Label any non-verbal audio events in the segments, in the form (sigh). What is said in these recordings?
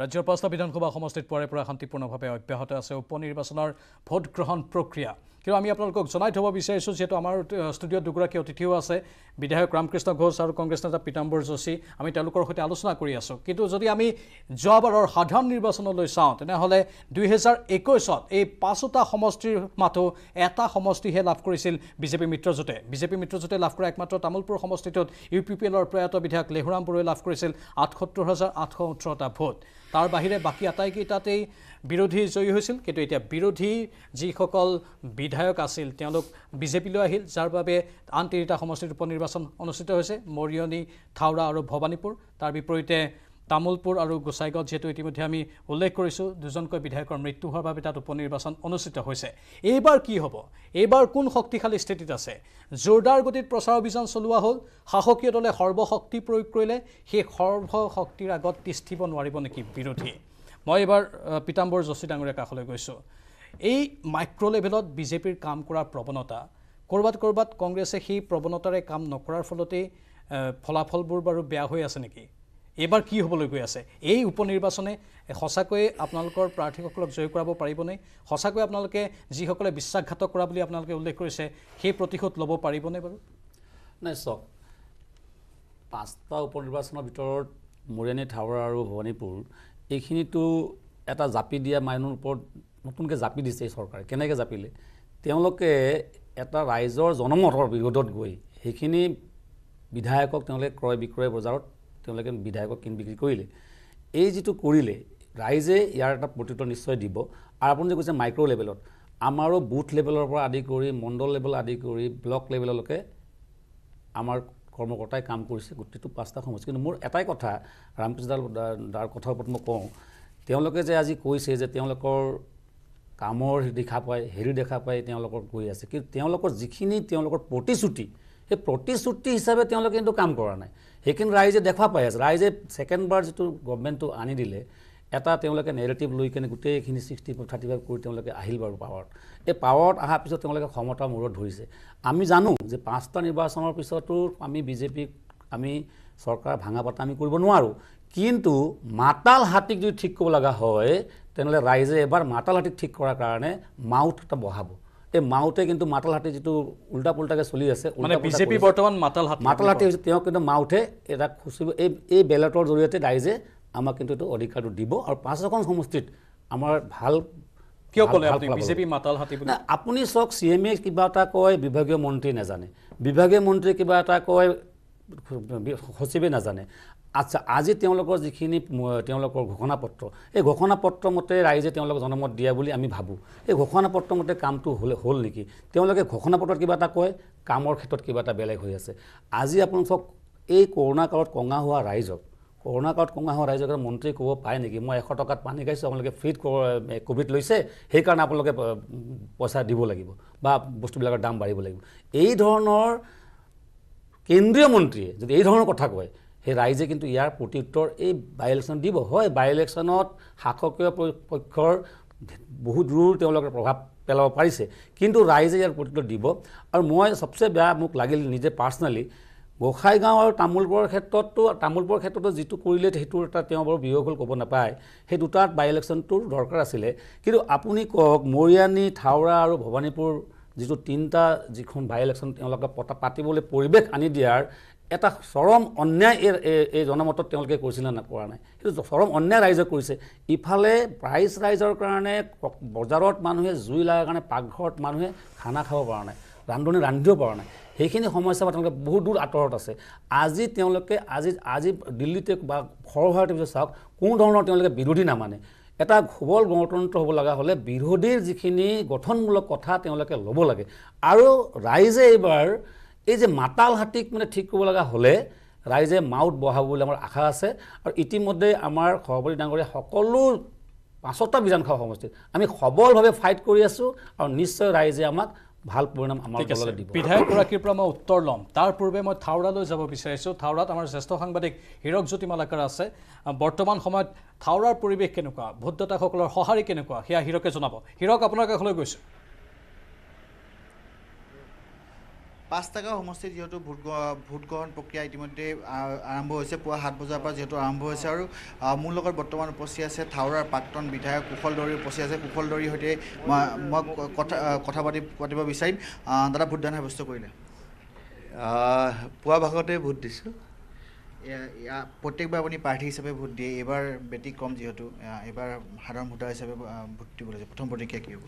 রাজ্যের পাঁচটা বিধানসভা সমিত পরে শান্তিপূর্ণভাবে অব্যাহত আছে উপনির্বাচনের ভোট গ্রহণ প্রক্রিয়া কিন্তু আমি আপোনালোকক জনাই থ'ব বিচাৰিছোঁ যিহেতু আমাৰ ষ্টুডিঅ'ত দুগৰাকী অতিথিও আছে বিধায়ক ৰামকৃষ্ণ ঘোষ আৰু কংগ্ৰেছ নেতা পীতাম্বৰ যোশী আমি তেওঁলোকৰ সৈতে আলোচনা কৰি আছোঁ কিন্তু যদি আমি যোৱাবাৰৰ সাধাৰণ নিৰ্বাচনলৈ চাওঁ তেনেহ'লে দুহেজাৰ একৈছত এই পাঁচোটা সমষ্টিৰ মাথো এটা সমষ্টিহে লাভ কৰিছিল বিজেপি মিত্ৰজোঁটে বিজেপি মিত্ৰজোঁটে লাভ কৰা একমাত্ৰ তামোলপুৰ সমষ্টিটোত ইউ পি পি এলৰ প্ৰয়াত বিধায়ক লেহুৰাম বৰুৱাই লাভ কৰিছিল আঠসত্তৰ হাজাৰ আঠশ ওঠৰটা ভোট তাৰ বাহিৰে বাকী আটাইকেইটাতেই বিৰোধী জয়ী হৈছিল কিন্তু এতিয়া বিৰোধী যিসকল বিধায়ক আছিল তেওঁলোক বিজেপিলৈ আহিল যাৰ বাবে আন তিনিটা সমষ্টিত উপ নিৰ্বাচন অনুষ্ঠিত হৈছে মৰিয়নী থাওৰা আৰু ভৱানীপুৰ তাৰ বিপৰীতে তামোলপুৰ আৰু গোচাইগড় যিহেতু ইতিমধ্যে আমি উল্লেখ কৰিছোঁ দুজনকৈ বিধায়কৰ মৃত্যু হোৱাৰ বাবে তাত উপ নিৰ্বাচন অনুষ্ঠিত হৈছে এইবাৰ কি হ'ব এইবাৰ কোন শক্তিশালী স্থিতিত আছে জোৰদাৰ গতিত প্ৰচাৰ অভিযান চলোৱা হ'ল শাসকীয় দলে সৰ্বশক্তি প্ৰয়োগ কৰিলে সেই সৰ্বশক্তিৰ আগত তিষ্ঠিব নোৱাৰিব নেকি বিৰোধী মই এইবাৰ পিতাম্বৰ যোশী ডাঙৰীয়া কাষলৈ গৈছোঁ এই মাইক্ৰ' লেভেলত বিজেপিৰ কাম কৰাৰ প্ৰৱণতা ক'ৰবাত ক'ৰবাত কংগ্ৰেছে সেই প্ৰৱণতাৰে কাম নকৰাৰ ফলতেই ফলাফলবোৰ বাৰু বেয়া হৈ আছে নেকি এইবাৰ কি হ'বলৈ গৈ আছে এই উপ নিৰ্বাচনে সঁচাকৈয়ে আপোনালোকৰ প্ৰাৰ্থীসকলক জয় কৰাব পাৰিবনে সঁচাকৈ আপোনালোকে যিসকলে বিশ্বাসঘাতক কৰা বুলি আপোনালোকে উল্লেখ কৰিছে সেই প্ৰতিশোধ ল'ব পাৰিবনে বাৰু নাই চাওক পাঁচটা উপ নিৰ্বাচনৰ ভিতৰত মৰিয়ানী থাৱৰা আৰু ভৱানীপুৰ এইখিনিতো এটা জাপি দিয়া মাইনৰ ওপৰত নতুনকৈ জাপি দিছে এই চৰকাৰে কেনেকৈ জাপিলে তেওঁলোকে এটা ৰাইজৰ জনমতৰ বিৰোধত গৈ সেইখিনি বিধায়কক তেওঁলোকে ক্ৰয় বিক্ৰয় বজাৰত তেওঁলোকে বিধায়কক কিনি বিক্ৰী কৰিলে এই যিটো কৰিলে ৰাইজে ইয়াৰ এটা প্ৰত্যুত্তৰ নিশ্চয় দিব আৰু আপুনি যে কৈছে মাইক্ৰ' লেভেলত আমাৰো বুথ লেভেলৰ পৰা আদি কৰি মণ্ডল লেভেল আদি কৰি ব্লক লেভেললৈকে আমাৰ কৰ্মকৰ্তাই কাম কৰিছে গোটেইটো পাঁচটা সমষ্টি কিন্তু মোৰ এটাই কথা ৰামকৃষ্ণডাল দাৰ কথাৰ ওপৰত মই কওঁ তেওঁলোকে যে আজি কৈছে যে তেওঁলোকৰ কামৰ দেখা পায় হেৰি দেখা পায় তেওঁলোকৰ গৈ আছে কিন্তু তেওঁলোকৰ যিখিনি তেওঁলোকৰ প্ৰতিশ্ৰুতি সেই প্ৰতিশ্ৰুতি হিচাপে তেওঁলোকে কিন্তু কাম কৰা নাই সেইখিনি ৰাইজে দেখা পাই আছে ৰাইজে ছেকেণ্ডবাৰ যিটো গভমেণ্টটো আনি দিলে এটা তেওঁলোকে নেগেটিভ লৈ কেনে গোটেইখিনি ছিক্সটি ফাইভ থাৰ্টি ফাইভ কৰি তেওঁলোকে আহিল বাৰু পাৱাৰত এই পাৱাৰত অহাৰ পিছত তেওঁলোকে ক্ষমতাৰ মূৰত ধৰিছে আমি জানো যে পাঁচটা নিৰ্বাচনৰ পিছতো আমি বিজেপিক আমি চৰকাৰ ভাঙা পতা আমি কৰিব নোৱাৰোঁ কিন্তু মাতাল হাতীক যদি ঠিক কৰিব লগা হয় তেনেহ'লে ৰাইজে এবাৰ মাতাল হাতীক ঠিক কৰাৰ কাৰণে মাউথ এটা বঢ়াব এই মাউতে কিন্তু মাতাল হাতী যিটো উল্টা পুল্টাকৈ চলি আছে বৰ্তমান মাতাল হাতী মাতাল হাতী হৈছে তেওঁ কিন্তু মাউথে এটা খুচিব এই এই বেলেটৰ জৰিয়তে ৰাইজে আমাক কিন্তু এইটো অধিকাৰটো দিব আৰু পাঁচখন সমষ্টিত আমাৰ ভাল কিয় ক'লে বিজেপি মাতাল হাতি বুলি আপুনি চাওক চি এমে কিবা এটা কয় বিভাগীয় মন্ত্ৰী নাজানে বিভাগীয় মন্ত্ৰীয়ে কিবা এটা কয় সচিবে নাজানে আচ্ছা আজি তেওঁলোকৰ যিখিনি তেওঁলোকৰ ঘোষণা পত্ৰ এই ঘোষণা পত্ৰ মতে ৰাইজে তেওঁলোকক জনমত দিয়া বুলি আমি ভাবোঁ এই ঘোষণা পত্ৰ মতে কামটো হ'লে হ'ল নেকি তেওঁলোকে ঘোষণা পত্ৰত কিবা এটা কয় কামৰ ক্ষেত্ৰত কিবা এটা বেলেগ হৈ আছে আজি আপোনালোক চাওক এই কৰোণা কালত কঙা হোৱা ৰাইজক কৰোণা কাৰ্ড কঙাহৰ ৰাইজৰ কাৰণে মন্ত্ৰী ক'ব পায় নেকি মই এশ টকাত পানী খাইছোঁ আপোনালোকে ফ্ৰীত ক'ভিড লৈছে সেইকাৰণে আপোনালোকে পইচা দিব লাগিব বা বস্তুবিলাকৰ দাম বাঢ়িব লাগিব এই ধৰণৰ কেন্দ্ৰীয় মন্ত্ৰীয়ে যদি এই ধৰণৰ কথা কয় সেই ৰাইজে কিন্তু ইয়াৰ প্ৰত্যুত্তৰ এই বাই ইলেকশ্যন দিব হয় বাই ইলেকশ্যনত শাসকীয় পক্ষৰ বহু দূৰ তেওঁলোকে প্ৰভাৱ পেলাব পাৰিছে কিন্তু ৰাইজে ইয়াৰ প্ৰত্যুত্তৰ দিব আৰু মই চবচে বেয়া মোক লাগিল নিজে পাৰ্চনেলি গোসাঁইগাঁও আৰু তামোলপুৰৰ ক্ষেত্ৰততো তামোলপুৰৰ ক্ষেত্ৰতো যিটো কৰিলে সেইটো এটা তেওঁ বৰ বিয়োগ হ'ল ক'ব নাপায় সেই দুটাত বাই ইলেকশ্যনটোৰ দৰকাৰ আছিলে কিন্তু আপুনি কওক মৰিয়ানী থাওৰা আৰু ভৱানীপুৰ যিটো তিনিটা যিখন বাই ইলেকশ্যন তেওঁলোকে পতা পাতিবলৈ পৰিৱেশ আনি দিয়াৰ এটা চৰম অন্যায় এই এই জনমতত তেওঁলোকে কৰিছিলে নে কৰা নাই কিন্তু চৰম অন্যায় ৰাইজে কৰিছে ইফালে প্ৰাইচ ৰাইজৰ কাৰণে বজাৰত মানুহে জুই লগাৰ কাৰণে পাকঘৰত মানুহে খানা খাব পৰা নাই ৰান্ধনি ৰান্ধিব পৰা নাই সেইখিনি সমস্যাৰ পৰা তেওঁলোকে বহুত দূৰ আঁতৰত আছে আজি তেওঁলোকে আজি আজি দিল্লীতে বা সৰু ভাৰতৰ পিছত চাওক কোনো ধৰণৰ তেওঁলোকে বিৰোধী নামানে এটা সবল গণতন্ত্ৰ হ'ব লগা হ'লে বিৰোধীৰ যিখিনি গঠনমূলক কথা তেওঁলোকে ল'ব লাগে আৰু ৰাইজে এইবাৰ এই যে মাতাল হাতীক মানে ঠিক কৰিব লগা হ'লে ৰাইজে মাউত বহাব বুলি আমাৰ আশা আছে আৰু ইতিমধ্যে আমাৰ সভাপতি ডাঙৰীয়া সকলো পাঁচটা বিধানসভা সমষ্টিত আমি সবলভাৱে ফাইট কৰি আছোঁ আৰু নিশ্চয় ৰাইজে আমাক ভাল পৰিণাম আমাৰ দললৈ দিব বিধায়কগৰাকীৰ পৰা মই উত্তৰ ল'ম তাৰ পূৰ্বে মই থাওৰালৈ যাব বিচাৰিছোঁ থাওৰাত আমাৰ জ্যেষ্ঠ সাংবাদিক জ্যোতি মালাকাৰ আছে বৰ্তমান সময়ত থাওৰাৰ পৰিৱেশ কেনেকুৱা ভোটদাতাসকলৰ সঁহাৰি কেনেকুৱা সেয়া হীৰকে জনাব হীৰক আপোনাৰ কাষলৈ গৈছোঁ পাঁচটাকাও সমষ্টিত যিহেতু ভোট ভোটগ্ৰহণ প্ৰক্ৰিয়া ইতিমধ্যে আৰম্ভ হৈছে পুৱা সাত বজাৰ পৰা যিহেতু আৰম্ভ হৈছে আৰু মোৰ লগত বৰ্তমান উপস্থিত আছে থাওৰাৰ প্ৰাক্তন বিধায়ক কুশল দৰীৰ উপস্থিত আছে কুশল দৰীৰ সৈতে মই কথা কথা পাতি পাতিব বিচাৰিম দাদা ভোটদান সাব্যস্ত কৰিলে পুৱা ভাগতে ভোট দিছোঁ প্ৰত্যেকবাৰ আপুনি প্ৰাৰ্থী হিচাপে ভোট দিয়ে এইবাৰ কম যিহেতু এইবাৰ সাধাৰণ ভোটাৰ হিচাপে ভোট দিবলৈ প্ৰথম প্ৰতিক্ৰিয়া কি হ'ব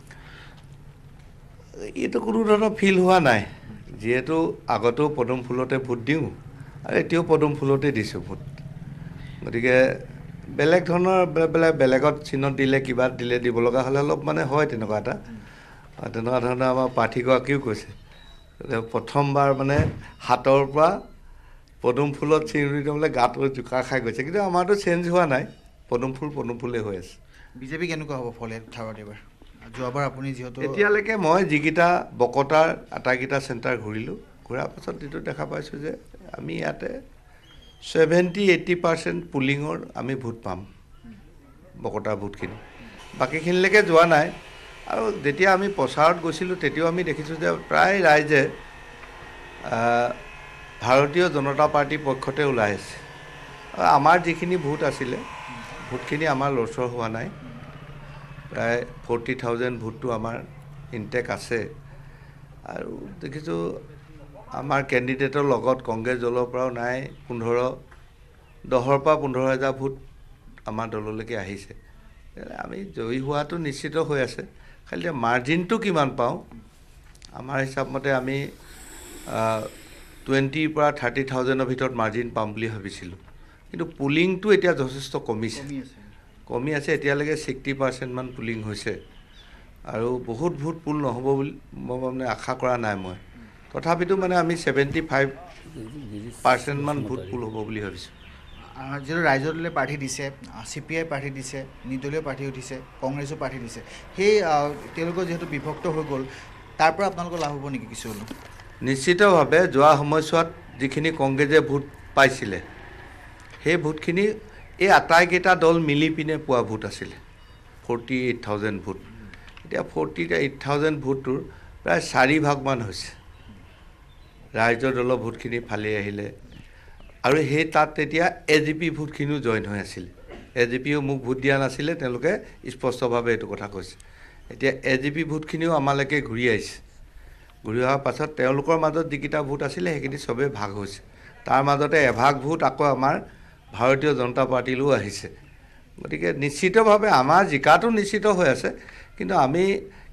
এইটো কোনো ধৰণৰ ফিল হোৱা নাই যিহেতু আগতেও পদুম ফুলতে ভোট দিওঁ আৰু এতিয়াও পদুম ফুলতে দিছোঁ ভোট গতিকে বেলেগ ধৰণৰ বেলেগ বেলেগত চিহ্নত দিলে কিবা দিলে দিব লগা হ'লে অলপ মানে হয় তেনেকুৱা এটা তেনেকুৱা ধৰণে আমাৰ প্ৰাৰ্থীগৰাকীও কৈছে প্ৰথমবাৰ মানে হাতৰ পৰা পদুম ফুলত চিঞৰি দিওঁ বোলে গাটো জোকা খাই গৈছে কিন্তু আমাৰতো চেঞ্জ হোৱা নাই পদুম ফুল পদুম ফুলেই হৈ আছে বিজেপি কেনেকুৱা হ'ব ফলে থাকত এইবাৰ যোৱাবাৰ আপুনি যিহেতু এতিয়ালৈকে মই যিকেইটা বকতাৰ আটাইকেইটা চেণ্টাৰ ঘূৰিলোঁ ঘূৰাৰ পাছত এইটো দেখা পাইছোঁ যে আমি ইয়াতে ছেভেণ্টি এইটি পাৰ্চেণ্ট পুলিঙৰ আমি ভোট পাম বকতাৰ ভোটখিনি বাকীখিনিলৈকে যোৱা নাই আৰু যেতিয়া আমি প্ৰচাৰত গৈছিলোঁ তেতিয়াও আমি দেখিছোঁ যে প্ৰায় ৰাইজে ভাৰতীয় জনতা পাৰ্টীৰ পক্ষতে ওলাই আছে আমাৰ যিখিনি ভোট আছিলে ভোটখিনি আমাৰ লৰচৰ হোৱা নাই প্ৰায় ফৰ্টি থাউজেণ্ড ভোটটো আমাৰ ইনটেক আছে আৰু দেখিছোঁ আমাৰ কেণ্ডিডেটৰ লগত কংগ্ৰেছ দলৰ পৰাও নাই পোন্ধৰ দহৰ পৰা পোন্ধৰ হেজাৰ ভোট আমাৰ দললৈকে আহিছে আমি জয়ী হোৱাটো নিশ্চিত হৈ আছে খালি এতিয়া মাৰ্জিনটো কিমান পাওঁ আমাৰ হিচাপমতে আমি টুৱেণ্টিৰ পৰা থাৰ্টি থাউজেণ্ডৰ ভিতৰত মাৰ্জিন পাম বুলি ভাবিছিলোঁ কিন্তু পুলিংটো এতিয়া যথেষ্ট কমিছে কমি আছে এতিয়ালৈকে ছিক্সটি পাৰ্চেণ্টমান পুলিং হৈছে আৰু বহুত ভোট পুল নহ'ব বুলি মই মানে আশা কৰা নাই মই তথাপিতো মানে আমি ছেভেণ্টি ফাইভ পাৰ্চেণ্টমান ভোট পুল হ'ব বুলি ভাবিছোঁ যিহেতু ৰাইজৰ দলে প্ৰাৰ্থী দিছে চি পি আই প্ৰাৰ্থী দিছে নিৰ্দলীয় প্ৰাৰ্থী উঠিছে কংগ্ৰেছো প্ৰাৰ্থী দিছে সেই তেওঁলোকৰ যিহেতু বিভক্ত হৈ গ'ল তাৰ পৰা আপোনালোকৰ লাভ হ'ব নেকি কিছু হ'লেও নিশ্চিতভাৱে যোৱা সময়ছোৱাত যিখিনি কংগ্ৰেছে ভোট পাইছিলে সেই ভোটখিনি এই আটাইকেইটা দল মিলি পিনে পোৱা ভোট আছিলে ফৰ্টি এইট থাউজেণ্ড ভোট এতিয়া ফৰ্টি এইট থাউজেণ্ড ভোটটোৰ প্ৰায় চাৰিভাগমান হৈছে ৰাইজৰ দলৰ ভোটখিনি ফালি আহিলে আৰু সেই তাত তেতিয়া এ জি পি ভোটখিনিও জইন হৈ আছিলে এ জি পিও মোক ভোট দিয়া নাছিলে তেওঁলোকে স্পষ্টভাৱে এইটো কথা কৈছে এতিয়া এ জি পি ভোটখিনিও আমালৈকে ঘূৰি আহিছে ঘূৰি অহাৰ পাছত তেওঁলোকৰ মাজত যিকেইটা ভোট আছিলে সেইখিনি চবেই ভাগ হৈছে তাৰ মাজতে এভাগ ভোট আকৌ আমাৰ ভাৰতীয় জনতা পাৰ্টিলৈও আহিছে গতিকে নিশ্চিতভাৱে আমাৰ জিকাটো নিশ্চিত হৈ আছে কিন্তু আমি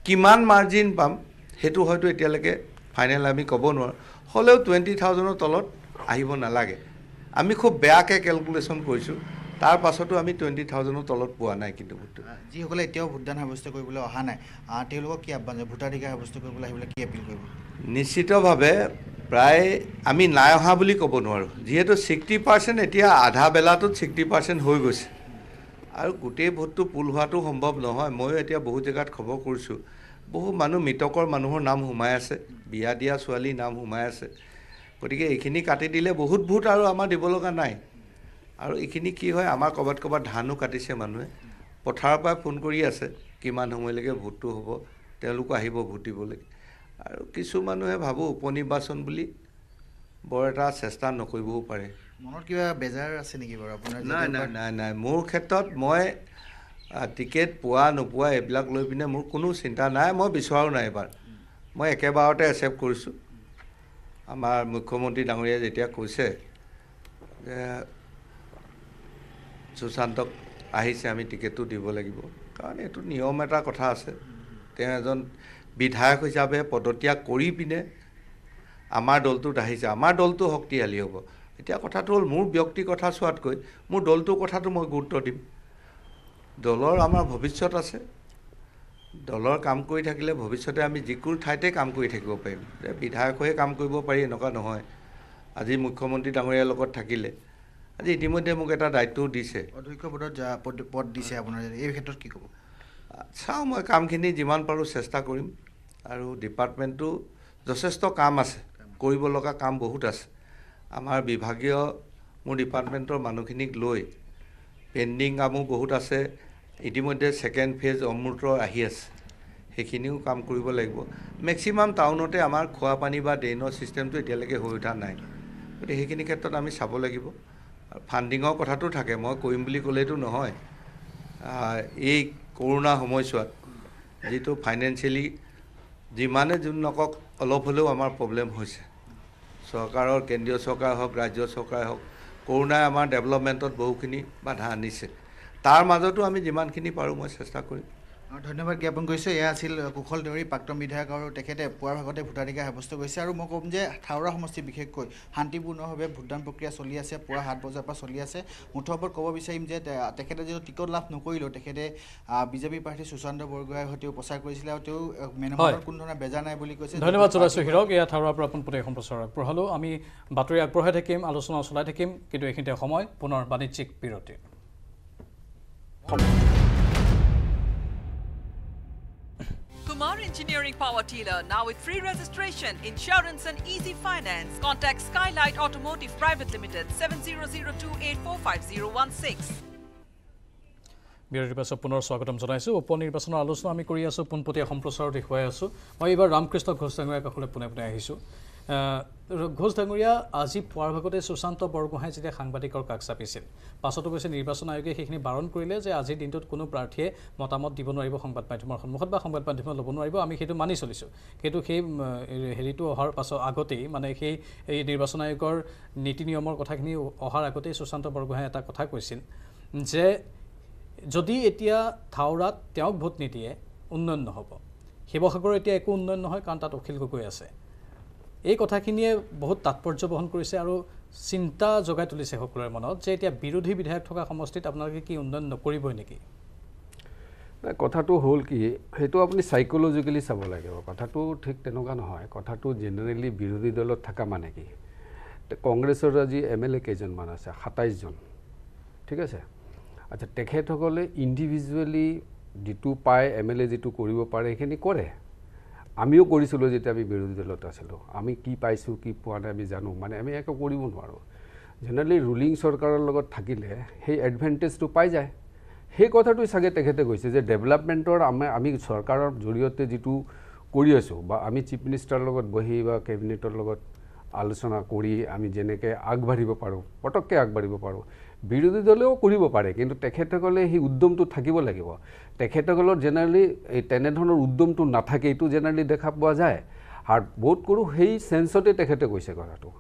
কিমান মাৰ্জিন পাম সেইটো হয়তো এতিয়ালৈকে ফাইনেল আমি ক'ব নোৱাৰোঁ হ'লেও টুৱেণ্টি থাউজেণ্ডৰ তলত আহিব নালাগে আমি খুব বেয়াকৈ কেলকুলেশ্যন কৰিছোঁ তাৰ পাছতো আমি টুৱেণ্টি থাউজেণ্ডৰ তলত পোৱা নাই কিন্তু ভোটটো যিসকলে এতিয়াও ভোটদান সাব্যস্ত কৰিবলৈ অহা নাই তেওঁলোকক কি আহ্বান ভোটাধিকাৰ সাব্যস্ত কৰিবলৈ আহিবলৈ কি এপিল কৰিব নিশ্চিতভাৱে প্ৰায় আমি নাই অহা বুলি ক'ব নোৱাৰোঁ যিহেতু ছিক্সটি পাৰ্চেণ্ট এতিয়া আধা বেলাটোত ছিক্সটি পাৰ্চেণ্ট হৈ গৈছে আৰু গোটেই ভোটটো পুল হোৱাটো সম্ভৱ নহয় ময়ো এতিয়া বহু জেগাত খবৰ কৰিছোঁ বহু মানুহ মৃতকৰ মানুহৰ নাম সোমাই আছে বিয়া দিয়া ছোৱালীৰ নাম সোমাই আছে গতিকে এইখিনি কাটি দিলে বহুত ভোট আৰু আমাৰ দিব লগা নাই আৰু এইখিনি কি হয় আমাৰ ক'ৰবাত ক'ৰবাত ধানো কাটিছে মানুহে পথাৰৰ পৰা ফোন কৰি আছে কিমান সময়লৈকে ভোটটো হ'ব তেওঁলোকো আহিব ভোট দিবলৈ আৰু কিছু মানুহে ভাবো উপনিৰ্বাচন বুলি বৰ এটা চেষ্টা নকৰিবও পাৰে মনত কিবা বেজাৰ আছে নেকি বাৰু আপোনাৰ নাই নাই নাই নাই মোৰ ক্ষেত্ৰত মই টিকেট পোৱা নোপোৱা এইবিলাক লৈ পিনে মোৰ কোনো চিন্তা নাই মই বিচৰাও নাই এবাৰ মই একেবাৰতে একচেপ্ট কৰিছোঁ আমাৰ মুখ্যমন্ত্ৰী ডাঙৰীয়াই যেতিয়া কৈছে যে সুশান্তক আহিছে আমি টিকেটটো দিব লাগিব কাৰণ এইটো নিয়ম এটা কথা আছে তেওঁ এজন বিধায়ক হিচাপে পদত্যাগ কৰি পিনে আমাৰ দলটোত আহিছে আমাৰ দলটো শক্তিশালী হ'ব এতিয়া কথাটো হ'ল মোৰ ব্যক্তি কথা চোৱাতকৈ মোৰ দলটোৰ কথাটো মই গুৰুত্ব দিম দলৰ আমাৰ ভৱিষ্যত আছে দলৰ কাম কৰি থাকিলে ভৱিষ্যতে আমি যিকোনো ঠাইতে কাম কৰি থাকিব পাৰিম যে বিধায়ক হৈয়ে কাম কৰিব পাৰি এনেকুৱা নহয় আজি মুখ্যমন্ত্ৰী ডাঙৰীয়াৰ লগত থাকিলে আজি ইতিমধ্যে মোক এটা দায়িত্বও দিছে অধ্যক্ষ পদত পদ দিছে আপোনাৰ এই ক্ষেত্ৰত কি ক'ব চাওঁ মই কামখিনি যিমান পাৰোঁ চেষ্টা কৰিম আৰু ডিপাৰ্টমেণ্টটো যথেষ্ট কাম আছে কৰিব লগা কাম বহুত আছে আমাৰ বিভাগীয় মোৰ ডিপাৰ্টমেণ্টৰ মানুহখিনিক লৈ পেণ্ডিং কামো বহুত আছে ইতিমধ্যে ছেকেণ্ড ফেজ অমৃত আহি আছে সেইখিনিও কাম কৰিব লাগিব মেক্সিমাম টাউনতে আমাৰ খোৱা পানী বা ড্ৰেইনৰ ছিষ্টেমটো এতিয়ালৈকে হৈ উঠা নাই গতিকে সেইখিনি ক্ষেত্ৰত আমি চাব লাগিব ফাণ্ডিঙৰ কথাটো থাকে মই কৰিম বুলি ক'লেতো নহয় এই কৰোণা সময়ছোৱাত যিটো ফাইনেন্সিয়েলি যিমানে যোন নকওক অলপ হ'লেও আমাৰ প্ৰব্লেম হৈছে চৰকাৰৰ কেন্দ্ৰীয় চৰকাৰ হওক ৰাজ্য চৰকাৰে হওক কৰোণাই আমাৰ ডেভেলপমেণ্টত বহুখিনি বাধা আনিছে তাৰ মাজতো আমি যিমানখিনি পাৰোঁ মই চেষ্টা কৰিম ধন্যবাদ জ্ঞাপন কৰিছোঁ এয়া আছিল কুশল দেৱৰী প্ৰাক্তন বিধায়ক আৰু তেখেতে পুৱাৰ ভাগতে ভোটাধিকাৰ সাব্যস্ত কৰিছে আৰু মই ক'ম যে থাওৰা সমষ্টি বিশেষকৈ শান্তিপূৰ্ণভাৱে ভোটদান প্ৰক্ৰিয়া চলি আছে পুৱা সাত বজাৰ পৰা চলি আছে মুঠৰ ওপৰত ক'ব বিচাৰিম যে তেখেতে যিহেতু টিকট লাভ নকৰিলেও তেখেতে বিজেপি প্ৰাৰ্থী সুশান্ত বৰগোহাঁই সৈতেও প্ৰচাৰ কৰিছিলে আৰু তেওঁ মেনমাৰত কোনো ধৰণৰ বেজাৰ নাই বুলি কৈছে ধন্যবাদ জনাইছোঁ হিৰক এয়া থাওৰাৰ পৰা আপুনি প্ৰত্যেক সম্প্ৰচাৰ আগবঢ়ালোঁ আমি বাতৰি আগবঢ়াই থাকিম আলোচনা চলাই থাকিম কিন্তু এইখিনিতে সময় পুনৰ বাণিজ্যিক বিৰতি Kumar Engineering Power Dealer, now with free registration, insurance and easy finance. Contact Skylight Automotive Private Limited 7002845016. বিৰতিৰ পাছত পুনৰ স্বাগতম জনাইছোঁ উপ নিৰ্বাচনৰ আলোচনা আমি কৰি আছোঁ পোনপটীয়া সম্প্ৰচাৰত দেখুৱাই আছোঁ মই এইবাৰ ৰামকৃষ্ণ ঘোষ ডাঙৰীয়াৰ কাষলৈ পোনে পোনে আহিছোঁ ঘোষ ডাঙৰীয়া আজি পোৱাৰ ভাগতে সুশান্ত বৰগোহাঁই যেতিয়া সাংবাদিকৰ কাষ চাপিছিল পাছতো কৈছে নিৰ্বাচন আয়োগে সেইখিনি বাৰণ কৰিলে যে আজিৰ দিনটোত কোনো প্ৰাৰ্থীয়ে মতামত দিব নোৱাৰিব সংবাদ মাধ্যমৰ সন্মুখত বা সংবাদ মাধ্যমত ল'ব নোৱাৰিব আমি সেইটো মানি চলিছোঁ কিন্তু সেই হেৰিটো অহাৰ পাছত আগতেই মানে সেই এই নিৰ্বাচন আয়োগৰ নীতি নিয়মৰ কথাখিনি অহাৰ আগতেই সুশান্ত বৰগোহাঁই এটা কথা কৈছিল যে যদি এতিয়া থাওৰাত তেওঁক ভোট নিদিয়ে উন্নয়ন নহ'ব শিৱসাগৰ এতিয়া একো উন্নয়ন নহয় কাৰণ তাত অখিল গগৈ আছে এই কথাখিনিয়ে বহুত তাৎপৰ্য বহন কৰিছে আৰু চিন্তা জগাই তুলিছে সকলোৰে মনত যে এতিয়া বিৰোধী বিধায়ক থকা সমষ্টিত আপোনালোকে কি উন্নয়ন নকৰিবই নেকি নাই কথাটো হ'ল কি সেইটো আপুনি চাইক'লজিকেলি চাব লাগিব কথাটো ঠিক তেনেকুৱা নহয় কথাটো জেনেৰেলি বিৰোধী দলত থকা মানে কি কংগ্ৰেছৰ আজি এম এল এ কেইজনমান আছে সাতাইছজন ঠিক আছে আচ্ছা তেখেতসকলে ইণ্ডিভিজুৱেলি যিটো পায় এম এল এ যিটো কৰিব পাৰে সেইখিনি কৰে আমিও কৰিছিলোঁ যেতিয়া আমি বিৰোধী দলত আছিলোঁ আমি কি পাইছোঁ কি পোৱা নাই আমি জানো মানে আমি একো কৰিব নোৱাৰোঁ জেনেৰেলি ৰুলিং চৰকাৰৰ লগত থাকিলে সেই এডভেণ্টেজটো পাই যায় সেই কথাটো চাগে তেখেতে কৈছে যে ডেভেলপমেণ্টৰ আমাৰ আমি চৰকাৰৰ জৰিয়তে যিটো কৰি আছোঁ বা আমি চিফ মিনিষ্টাৰৰ লগত বহি বা কেবিনেটৰ লগত আলোচনা কৰি আমি যেনেকৈ আগবাঢ়িব পাৰোঁ পটককৈ আগবাঢ়িব পাৰোঁ বিৰোধী দলেও কৰিব পাৰে কিন্তু তেখেতসকলে সেই উদ্যমটো থাকিব লাগিব তেখেতসকলৰ জেনেৰেলি এই তেনেধৰণৰ উদ্যমটো নাথাকে এইটো জেনেৰেলি দেখা পোৱা যায় আৰু বহুত কৰোঁ সেই চেন্সতে তেখেতে কৈছে কথাটো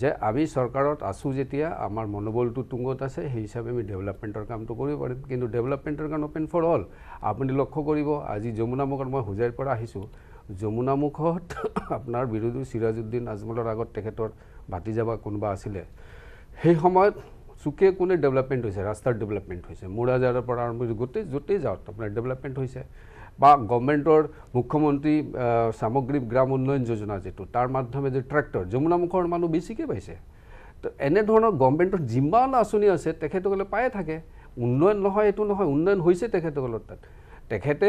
যে আমি চৰকাৰত আছোঁ যেতিয়া আমাৰ মনোবলটো তুংগত আছে সেই হিচাপে আমি ডেভেলপমেণ্টৰ কামটো কৰিব পাৰিম কিন্তু ডেভেলপমেণ্টৰ কাৰণ অপেন ফৰ অল আপুনি লক্ষ্য কৰিব আজি যমুনা মুখত মই হোজাইৰ পৰা আহিছোঁ যমুনামুখত (coughs) আপোনাৰ বিৰোধী চিৰাজুদ্দিন আজমলৰ আগত তেখেতৰ বাতি যাবা কোনোবা আছিলে সেই সময়ত চুকে কোনে ডেভেলপমেণ্ট হৈছে ৰাস্তাৰ ডেভেলপমেণ্ট হৈছে মোৰাজাৰৰ পৰা আৰম্ভ হৈছে গোটেই য'তেই যাওঁ আপোনাৰ ডেভেলপমেণ্ট হৈছে বা গভমেণ্টৰ মুখ্যমন্ত্ৰী সামগ্ৰী গ্ৰাম উন্নয়ন যোজনা যিটো তাৰ মাধ্যমে যে ট্ৰেক্টৰ যমুনামুখৰ মানুহ বেছিকৈ পাইছে তো এনেধৰণৰ গভমেণ্টৰ যিমান আঁচনি আছে তেখেতসকলে পায়ে থাকে উন্নয়ন নহয় এইটো নহয় উন্নয়ন হৈছে তেখেতসকলৰ তাত তেখেতে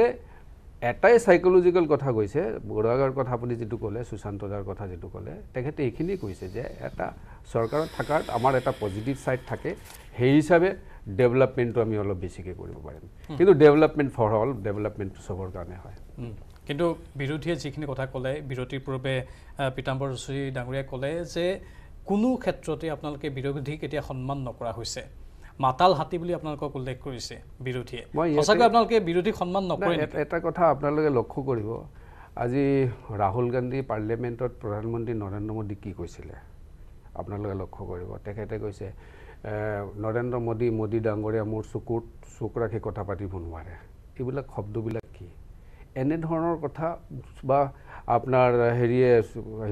এটাই চাইক'লজিকেল কথা কৈছে বৰুৱাগৰ কথা আপুনি যিটো ক'লে সুশান্ত দাৰ কথা যিটো ক'লে তেখেতে এইখিনি কৈছে যে এটা চৰকাৰত থকাত আমাৰ এটা পজিটিভ ছাইড থাকে সেই হিচাপে ডেভেলপমেণ্টটো আমি অলপ বেছিকৈ কৰিব পাৰিম কিন্তু ডেভেলপমেণ্ট ফৰ অল ডেভেলপমেণ্ট চবৰ কাৰণে হয় কিন্তু বিৰোধীয়ে যিখিনি কথা ক'লে বিৰতিৰ পূৰ্বে পীতাম্বৰ ৰচুৰী ডাঙৰীয়াই ক'লে যে কোনো ক্ষেত্ৰতে আপোনালোকে বিৰোধীক এতিয়া সন্মান নকৰা হৈছে মাতাল হাতী বুলি আপোনালোকক উল্লেখ কৰিছে বিৰোধীয়ে মই সঁচাকৈ আপোনালোকে বিৰোধী সন্মান নকৰে এটা কথা আপোনালোকে লক্ষ্য কৰিব আজি ৰাহুল গান্ধী পাৰ্লিয়ামেণ্টত প্ৰধানমন্ত্ৰী নৰেন্দ্ৰ মোদীক কি কৈছিলে আপোনালোকে লক্ষ্য কৰিব তেখেতে কৈছে নৰেন্দ্ৰ মোদী মোদী ডাঙৰীয়া মোৰ চকুত চুক ৰাখি কথা পাতিব নোৱাৰে এইবিলাক শব্দবিলাক কি এনেধৰণৰ কথা বা আপোনাৰ হেৰিয়ে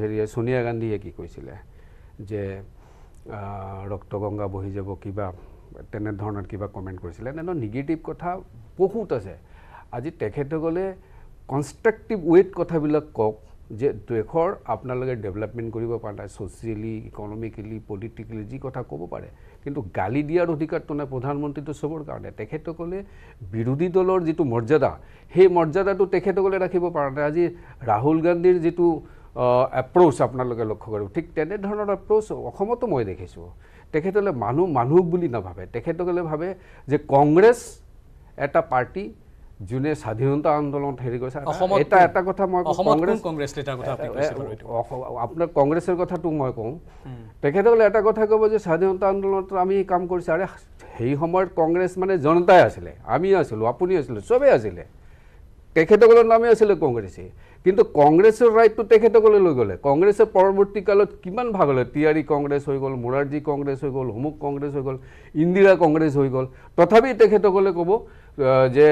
হেৰিয়ে ছোনিয়া গান্ধীয়ে কি কৈছিলে যে ৰক্তগংগা বহি যাব কিবা তেনেধৰণৰ কিবা কমেণ্ট কৰিছিলে এনেধৰণৰ নিগেটিভ কথা বহুত আছে আজি তেখেতসকলে কনষ্ট্ৰাক্টিভ ৱেত কথাবিলাক কওক যে দেশৰ আপোনালোকে ডেভেলপমেণ্ট কৰিব পাৰে ছ'চিয়েলি ইকনমিকেলি পলিটিকেলি যি কথা ক'ব পাৰে কিন্তু গালি দিয়াৰ অধিকাৰটো নাই প্ৰধানমন্ত্ৰীটো চবৰ কাৰণে তেখেতসকলে বিৰোধী দলৰ যিটো মৰ্যাদা সেই মৰ্যাদাটো তেখেতসকলে ৰাখিব পৰা নাই আজি ৰাহুল গান্ধীৰ যিটো এপ্ৰ'চ আপোনালোকে লক্ষ্য কৰিব ঠিক তেনেধৰণৰ এপ্ৰ'চ অসমতো মই দেখিছোঁ তেখেতলে মানুহ মানুহক বুলি নাভাবে তেখেতসকলে ভাবে যে কংগ্ৰেছ এটা পাৰ্টি যোনে স্বাধীনতা আন্দোলনত হেৰি কৰিছে এটা এটা কথা মই আপোনাৰ কংগ্ৰেছৰ কথাটো মই কওঁ তেখেতসকলে এটা কথা ক'ব যে স্বাধীনতা আন্দোলনত আমি কাম কৰিছোঁ আৰে সেই সময়ত কংগ্ৰেছ মানে জনতাই আছিলে আমি আছিলোঁ আপুনি আছিলোঁ চবেই আছিলে তেখেতসকলৰ নামেই আছিলে কংগ্ৰেছে কিন্তু কংগ্ৰেছৰ ৰাইটটো তেখেতসকলে লৈ গলে পৰৱৰ্তী কালত কিমান ভাগ হলে টিআৰই কংগ্ৰেছ হৈ গল মোৰাৰ্জী কংগ্ৰেছ হৈ গল অমুক কংগ্ৰেছ হৈ গল ইন্দিৰা কংগ্ৰেছ হৈ গল তথাপি তেখেতসকলে কব যে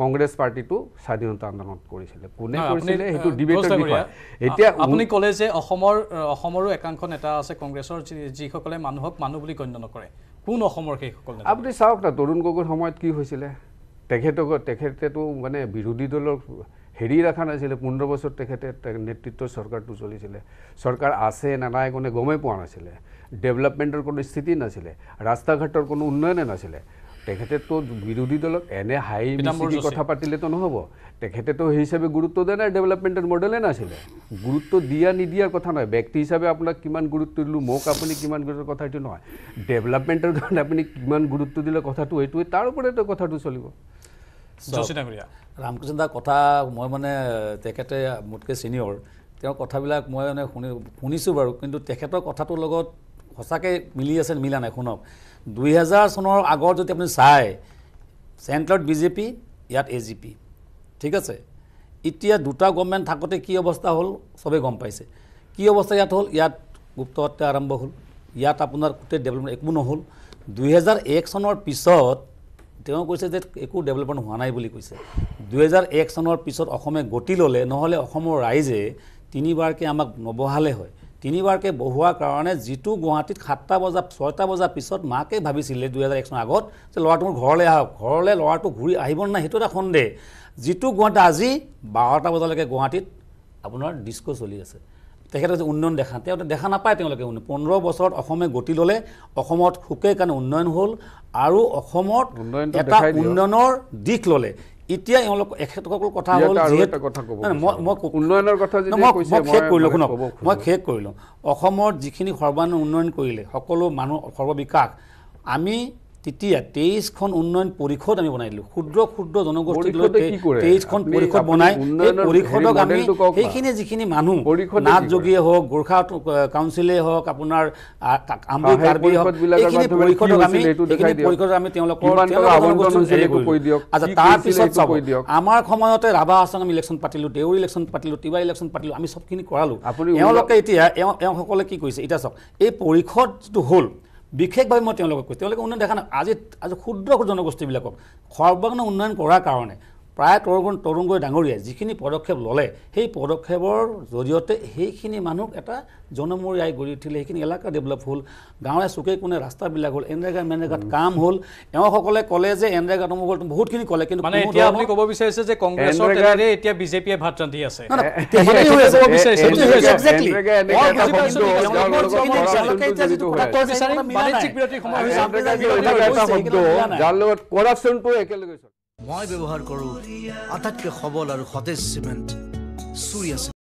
কংগ্ৰেছ পাৰ্টি স্বাধীনতা আন্দোলন কৰেছিল কোনে কৰেছিল এই ডিবেটেৰ বিষয় এটা কলে যে অসমৰ অসমৰো একাংশ নেতা আছে কংগ্ৰেছৰ যিসকলে মানুহক মানুহ বুলি গণ্য নকৰে কোন অসমৰ সেইসকল আপুনি চাওক না তৰুণ গগৈৰ সময় কি হৈছিলে তেখেতক তেখেতেতো মানে বিৰোধী দলৰ হেৰি ৰখা নাছিলে পোন্ধৰ বছৰ তেখেতে নেতৃত্বৰ চৰকাৰটো চলিছিলে চৰকাৰ আছে নে নাই কোনে গমেই পোৱা নাছিলে ডেভেলপমেণ্টৰ কোনো স্থিতি নাছিলে ৰাস্তা ঘাটৰ কোনো উন্নয়নে নাছিলে তেখেতেতো বিৰোধী দলক এনে হাই মিছিলি কথা পাতিলেতো নহ'ব তেখেতেতো সেই হিচাপে গুৰুত্ব দিয়া নাই ডেভেলপমেণ্টৰ মডেলে নাছিলে গুৰুত্ব দিয়া নিদিয়াৰ কথা নহয় ব্যক্তি হিচাপে আপোনাক কিমান গুৰুত্ব দিলোঁ মোক আপুনি কিমান গুৰুত্ব কথা এইটো নহয় ডেভেলপমেণ্টৰ কাৰণে আপুনি কিমান গুৰুত্ব দিলে কথাটো সেইটোৱে তাৰ ওপৰতে কথাটো চলিব যোশী ডাঙৰীয়া ৰামকৃষ্ণ দাৰ কথা মই মানে তেখেতে মোতকৈ চিনিয়ৰ তেওঁৰ কথাবিলাক মই মানে শুনি শুনিছোঁ বাৰু কিন্তু তেখেতৰ কথাটোৰ লগত সঁচাকৈ মিলি আছে মিলা নাই শুনক দুহেজাৰ চনৰ আগত যদি আপুনি চাই চেণ্ট্ৰেলত বি জে পি ইয়াত এ জি পি ঠিক আছে এতিয়া দুটা গভৰ্ণমেণ্ট থাকোঁতে কি অৱস্থা হ'ল চবেই গম পাইছে কি অৱস্থা ইয়াত হ'ল ইয়াত গুপ্ত হত্যা আৰম্ভ হ'ল ইয়াত আপোনাৰ গোটেই ডেভেলপমেণ্ট একো নহ'ল দুহেজাৰ এক চনৰ পিছত তেওঁ কৈছে যে একো ডেভেলপমেণ্ট হোৱা নাই বুলি কৈছে দুহেজাৰ এক চনৰ পিছত অসমে গতি ল'লে নহ'লে অসমৰ ৰাইজে তিনিবাৰকৈ আমাক নবহালে হয় তিনিবাৰকৈ বহোৱাৰ কাৰণে যিটো গুৱাহাটীত সাতটা বজা ছয়টা বজাৰ পিছত মাকে ভাবিছিলে দুহেজাৰ এক চনৰ আগত যে ল'ৰাটো মোৰ ঘৰলৈ আহক ঘৰলৈ ল'ৰাটো ঘূৰি আহিব নে নাই সেইটো এটা সন্দেহ যিটো গুৱাহাটী আজি বাৰটা বজালৈকে গুৱাহাটীত আপোনাৰ ডিস্ক' চলি আছে তেখেতে যে উন্নয়ন দেখা তেওঁ দেখা নাপায় তেওঁলোকে উন্নয়ন পোন্ধৰ বছৰত অসমে গতি ল'লে অসমত সুকে কাৰণে উন্নয়ন হ'ল আৰু অসমত এটা উন্নয়নৰ দিশ ল'লে এতিয়া এওঁলোক এখেতসকল কথা হ'ল মই শেষ কৰিলোঁ শুনক মই শেষ কৰিলোঁ অসমৰ যিখিনি সৰ্বানুমান উন্নয়ন কৰিলে সকলো মানুহ সৰ্ববিকাশ আমি তেতিয়া তেইছখন উন্নয়ন পৰিষদ আমি বনাই দিলোঁ ক্ষুদ্ৰ ক্ষুদ্ৰ জনগোষ্ঠীক পৰিষদ বনাই পৰিষদক যোগীয়ে হওক গোৰ্খা কাউন্সিলে হওক আপোনাৰ আচ্ছা তাৰপিছত আমাৰ সময়তে ৰাভা হাছান আমি ইলেকশ্যন পাতিলোঁ দেউৰ ইলেকশ্যন পাতিলোঁ তিৱা ইলেকশ্যন পাতিলোঁ আমি চবখিনি কৰালোঁ তেওঁলোকে এতিয়া এওঁ এওঁসকলে কি কৰিছে এতিয়া চাওক এই পৰিষদটো হ'ল বিশেষভাৱে মই তেওঁলোকক কৈছোঁ তেওঁলোকে উন্নয়ন দেখা নাই আজি আজি ক্ষুদ্ৰ জনগোষ্ঠীবিলাকক সৰ্বাংগ উন্নয়ন কৰাৰ কাৰণে প্ৰায় তৰুণ তৰুণগৈ ডাঙৰীয়াই যিখিনি পদক্ষেপ ল'লে সেই পদক্ষেপৰ জৰিয়তে সেইখিনি মানুহক এটা জনমৰীয়াই গঢ়ি উঠিলে সেইখিনি এলেকা ডেভেলপ হ'ল গাঁৱে চুকে কোনে ৰাস্তাবিলাক হ'ল এনৰেগা মেনেগাত কাম হ'ল এওঁসকলে ক'লে যে এনৰেগাত অমুক বহুতখিনি ক'লে কিন্তু আপুনি ক'ব বিচাৰিছে যে কংগ্ৰেছৰ এতিয়া বিজেপিয়ে ভাত ৰান্ধি আছে মই ব্যবহার করো আটাইতক সবল আর সতেজ সিমেন্ট সূর্য